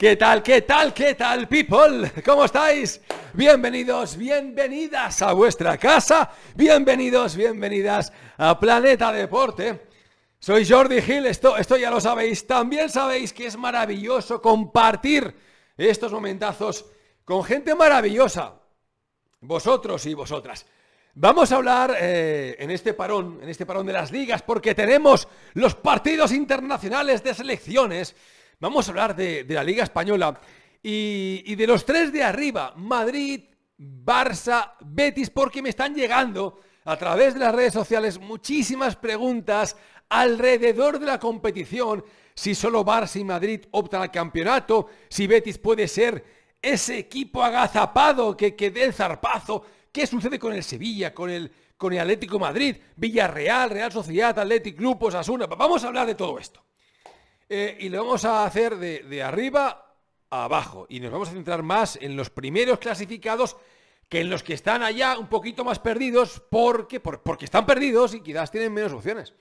¿Qué tal, qué tal, qué tal, people? ¿Cómo estáis? Bienvenidos, bienvenidas a vuestra casa. Bienvenidos, bienvenidas a Planeta Deporte. Soy Jordi Gil, esto, esto ya lo sabéis. También sabéis que es maravilloso compartir estos momentazos con gente maravillosa. Vosotros y vosotras. Vamos a hablar eh, en este parón, en este parón de las ligas, porque tenemos los partidos internacionales de selecciones Vamos a hablar de, la Liga Española y, de los tres de arriba, Madrid, Barça, Betis, porque me están llegando a través de las redes sociales muchísimas preguntas alrededor de la competición, si solo Barça y Madrid optan al campeonato, si Betis puede ser ese equipo agazapado que, que dé el zarpazo, qué sucede con el Sevilla, con el, con el Atlético Madrid, Villarreal, Real Sociedad, Atlético, Club, Osasuna, vamos a hablar de todo esto. Eh, y lo vamos a hacer de, arriba a abajo. Y nos vamos a centrar más en los primeros clasificados que en los que están allá un poquito más perdidos porque, porque están perdidos y quizás tienen menos opciones.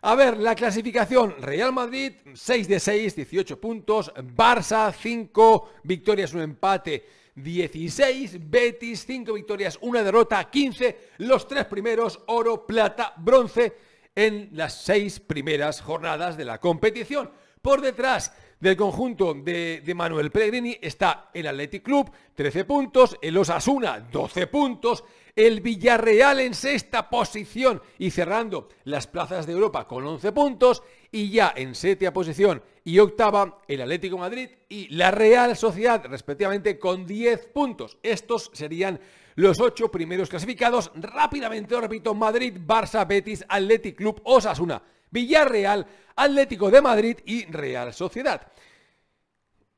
A ver, la clasificación. Real Madrid, 6 de 6, 18 puntos. Barça, 5 victorias, un empate, 16. Betis, 5 victorias, una derrota, 15. Los tres primeros, oro, plata, bronce en las seis primeras jornadas de la competición. Por detrás del conjunto de, Manuel Pellegrini está el Athletic Club, 13 puntos, el Osasuna, 12 puntos, el Villarreal en sexta posición y cerrando las plazas de Europa con 11 puntos y ya en séptima posición y octava el Atlético Madrid y la Real Sociedad respectivamente con 10 puntos. Estos serían los ocho primeros clasificados. Rápidamente, lo repito, Madrid, Barça, Betis, Athletic Club, Osasuna, Villarreal, Atlético de Madrid y Real Sociedad.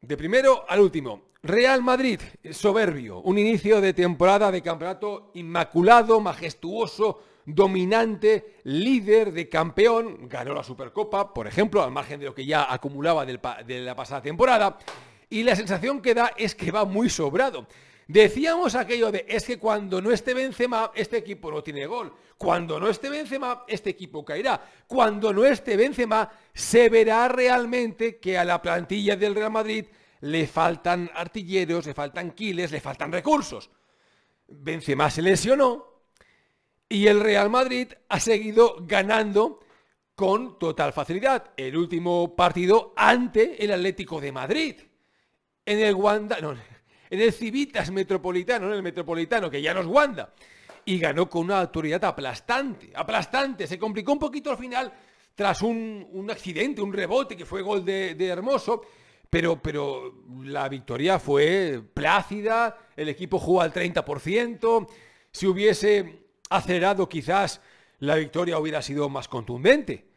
De primero al último, Real Madrid, soberbio, un inicio de temporada de campeonato inmaculado, majestuoso, dominante, líder de campeón, ganó la Supercopa, por ejemplo, al margen de lo que ya acumulaba de la pasada temporada, y la sensación que da es que va muy sobrado. Decíamos aquello de, es que cuando no esté Benzema, este equipo no tiene gol. Cuando no esté Benzema, este equipo caerá. Cuando no esté Benzema, se verá realmente que a la plantilla del Real Madrid le faltan artilleros, le faltan quiles, le faltan recursos. Benzema se lesionó y el Real Madrid ha seguido ganando con total facilidad. El último partido ante el Atlético de Madrid. En el Wanda en el Civitas Metropolitano, en el Metropolitano, que ya nos guanda Y ganó con una autoridad aplastante, aplastante. Se complicó un poquito al final tras un, accidente, un rebote que fue gol de, Hermoso. Pero, pero, la victoria fue plácida, el equipo jugó al 30%, si hubiese acelerado quizás la victoria hubiera sido más contundente.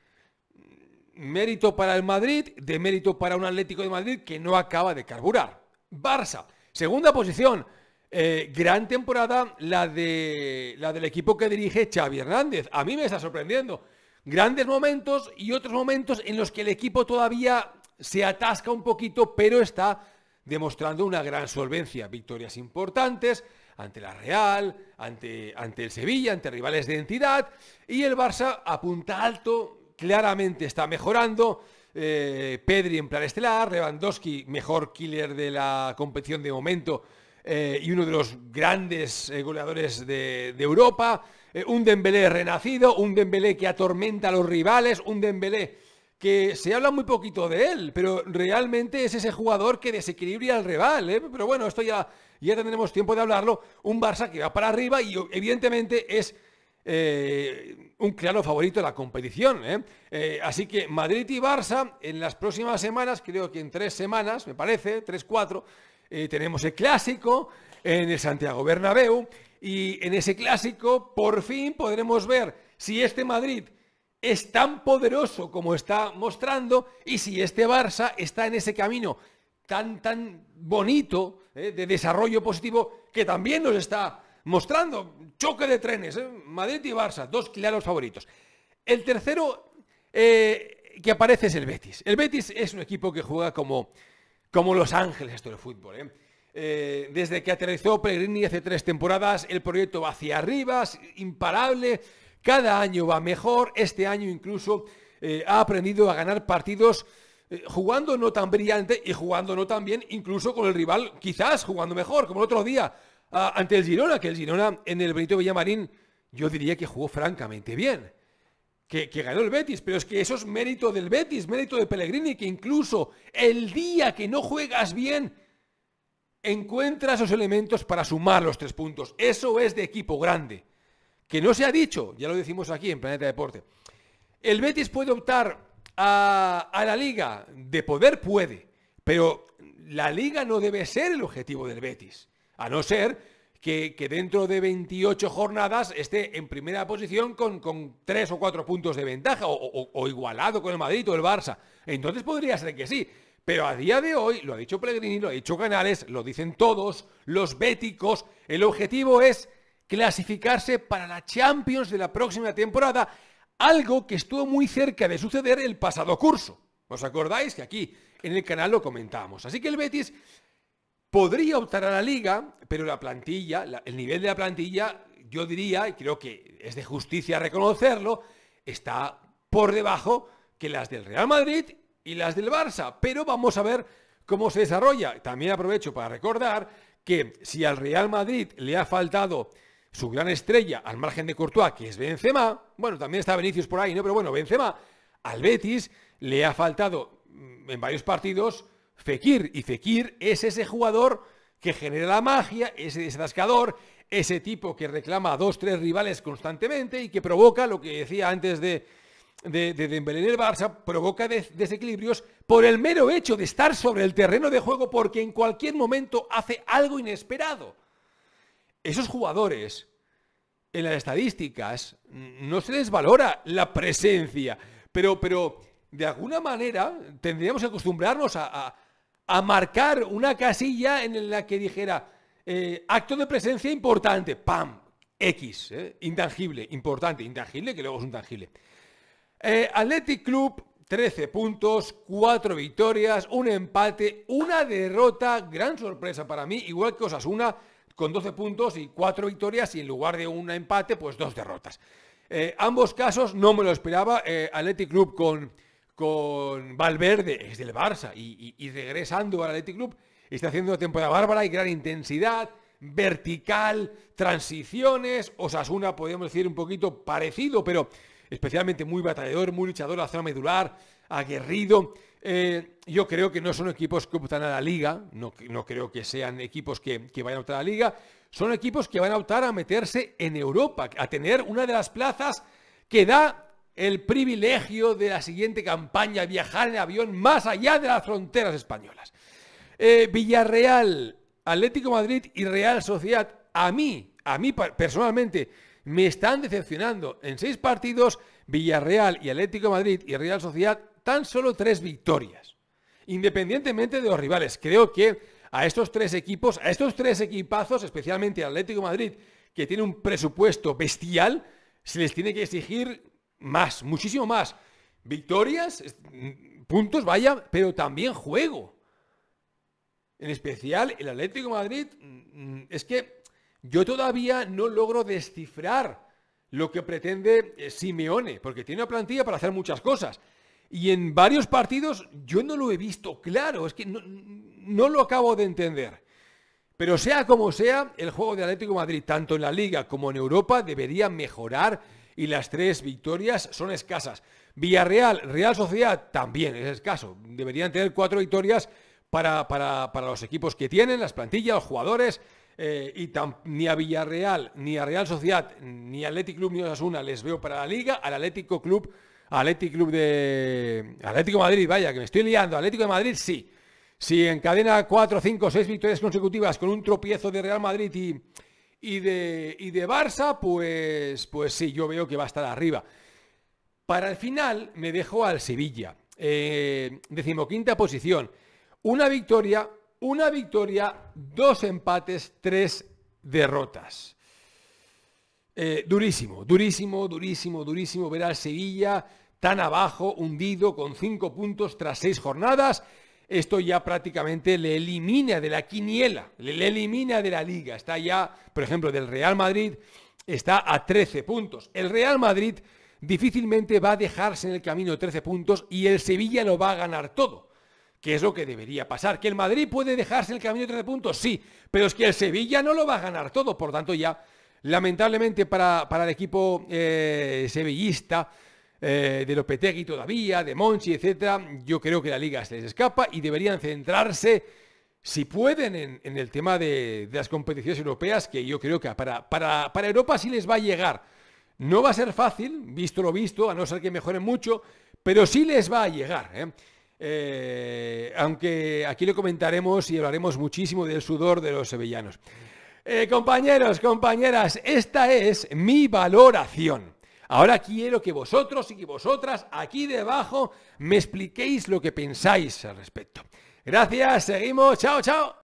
Mérito para el Madrid, de mérito para un Atlético de Madrid que no acaba de carburar. Barça, Segunda posición, eh, gran temporada la, de, la del equipo que dirige Xavi Hernández. A mí me está sorprendiendo. Grandes momentos y otros momentos en los que el equipo todavía se atasca un poquito, pero está demostrando una gran solvencia. Victorias importantes ante la Real, ante, ante el Sevilla, ante rivales de entidad. Y el Barça apunta alto, claramente está mejorando. Eh, Pedri en plan estelar, Lewandowski mejor killer de la competición de momento eh, y uno de los grandes eh, goleadores de, Europa, un Dembélé renacido, un Dembélé que atormenta a los rivales, un Dembélé que se habla muy poquito de él, pero realmente es ese jugador que desequilibra al rival, pero bueno, esto ya, ya tendremos tiempo de hablarlo, un Barça que va para arriba y evidentemente es eh, un claro favorito de la competición. ¿eh? Eh, así que Madrid y Barça en las próximas semanas, creo que en tres semanas, me parece, tres, cuatro, tenemos el clásico en el Santiago Bernabéu y en ese clásico por fin podremos ver si este Madrid es tan poderoso como está mostrando y si este Barça está en ese camino tan, tan bonito de desarrollo positivo que también nos está mostrando choque de trenes, ¿eh? Madrid y Barça, dos claros favoritos. El tercero eh, que aparece es el Betis. El Betis es un equipo que juega como, como Los Ángeles esto del fútbol. ¿eh? desde que aterrizó Pellegrini hace tres temporadas, el proyecto va hacia arriba, es imparable, cada año va mejor, este año incluso ha aprendido a ganar partidos jugando no tan brillante y jugando no tan bien, incluso con el rival, quizás jugando mejor, como el otro día Ah, ante el Girona, que el Girona en el Benito Villamarín yo diría que jugó francamente bien. Que, ganó el Betis, pero es que eso es mérito del Betis, mérito de Pellegrini, que incluso el día que no juegas bien, encuentras esos elementos para sumar los tres puntos. Eso es de equipo grande. Que no se ha dicho, ya lo decimos aquí en Planeta Deporte. El Betis puede optar a la liga, de poder puede, pero la liga no debe ser el objetivo del Betis. A no ser que, dentro de 28 jornadas esté en primera posición con, con 3 o 4 puntos de ventaja o, o, igualado con el Madrid o el Barça. Entonces podría ser que sí. Pero a día de hoy, lo ha dicho Pellegrini, lo ha dicho Canales, lo dicen todos, los béticos, el objetivo es clasificarse para la Champions de la próxima temporada, algo que estuvo muy cerca de suceder el pasado curso. ¿Os acordáis que aquí en el canal lo comentamos? Así que el Betis Podría optar a la liga, pero la plantilla, el nivel de la plantilla, yo diría, y creo que es de justicia reconocerlo, está por debajo que las del Real Madrid y las del Barça. Pero vamos a ver cómo se desarrolla. También aprovecho para recordar que si al Real Madrid le ha faltado su gran estrella al margen de Courtois, que es Benzema, bueno, también está Vinicius por ahí, ¿no? Pero bueno, Benzema al Betis le ha faltado mm, en varios partidos Fekir. Y Fekir es ese jugador que genera la magia, ese desascador, ese tipo que reclama a dos, tres rivales constantemente y que provoca lo que decía antes de, de, en el Barça, provoca desequilibrios por el mero hecho de estar sobre el terreno de juego porque en cualquier momento hace algo inesperado. Esos jugadores, en las estadísticas, no se les valora la presencia, pero, pero de alguna manera tendríamos que acostumbrarnos a a marcar una casilla en la que dijera eh, acto de presencia importante, ¡pam! X, eh, intangible, importante, intangible, que luego es un tangible. Eh, Athletic Club, 13 puntos, 4 victorias, un empate, una derrota, gran sorpresa para mí, igual que Osasuna, con 12 puntos y 4 victorias y en lugar de un empate, pues dos derrotas. ambos casos no me lo esperaba, Athletic Club con con Valverde, es del Barça, y, regresando al Athletic Club, está haciendo una temporada bárbara y gran intensidad, vertical, transiciones, Osasuna, podemos decir, un poquito parecido, pero especialmente muy batallador, muy luchador, la zona medular, aguerrido. Eh, yo creo que no son equipos que optan a la liga, no, no creo que sean equipos que, que, vayan a optar a la liga, son equipos que van a optar a meterse en Europa, a tener una de las plazas que da el privilegio de la siguiente campaña, viajar en avión más allá de las fronteras españolas. Eh, Villarreal, Atlético Madrid y Real Sociedad, a mí, a mí personalmente, me están decepcionando. En seis partidos, Villarreal y Atlético Madrid y Real Sociedad, tan solo tres victorias. Independientemente de los rivales, creo que a estos tres equipos, a estos tres equipazos, especialmente Atlético Madrid, que tiene un presupuesto bestial, se les tiene que exigir más, muchísimo más. Victorias, mm, puntos, vaya, pero también juego. En especial el Atlético Madrid, mm, es que yo todavía no logro descifrar lo que pretende eh, Simeone, porque tiene una plantilla para hacer muchas cosas. Y en varios partidos yo no lo he visto claro, es que no, lo acabo de entender. Pero sea como sea, el juego de Atlético Madrid, tanto en la liga como en Europa, debería mejorar y las tres victorias son escasas. Villarreal, Real Sociedad también es escaso. Deberían tener cuatro victorias para, los equipos que tienen, las plantillas, los jugadores. Eh, y ni a Villarreal, ni a Real Sociedad, ni a Athletic Club, ni a Osasuna les veo para la Liga. Al Atlético Club, Atlético Club de... Atlético Madrid, vaya, que me estoy liando. Atlético de Madrid, sí. Si encadena cuatro, cinco, seis victorias consecutivas con un tropiezo de Real Madrid y, y de, Barça, pues, pues sí, yo veo que va a estar arriba. Para el final me dejo al Sevilla. Eh, decimoquinta posición. Una victoria, una victoria, dos empates, tres derrotas. Eh, durísimo, durísimo, durísimo, durísimo ver al Sevilla tan abajo, hundido, con cinco puntos tras seis jornadas esto ya prácticamente le elimina de la quiniela, le elimina de la liga. Está ya, por ejemplo, del Real Madrid, está a 13 puntos. El Real Madrid difícilmente va a dejarse en el camino 13 puntos y el Sevilla lo va a ganar todo, que es lo que debería pasar. ¿Que el Madrid puede dejarse en el camino de 13 puntos? Sí, pero es que el Sevilla no lo va a ganar todo, por tanto ya, lamentablemente para, el equipo eh, sevillista, eh, de Lopetegui todavía, de Monchi, etcétera, yo creo que la liga se les escapa y deberían centrarse, si pueden, en, el tema de, las competiciones europeas, que yo creo que para, Europa sí les va a llegar. No va a ser fácil, visto lo visto, a no ser que mejoren mucho, pero sí les va a llegar. ¿eh? Eh, aunque aquí lo comentaremos y hablaremos muchísimo del sudor de los sevillanos. compañeros, compañeras, esta es mi valoración. Ahora quiero que vosotros y que vosotras aquí debajo me expliquéis lo que pensáis al respecto. Gracias, seguimos, chao, chao.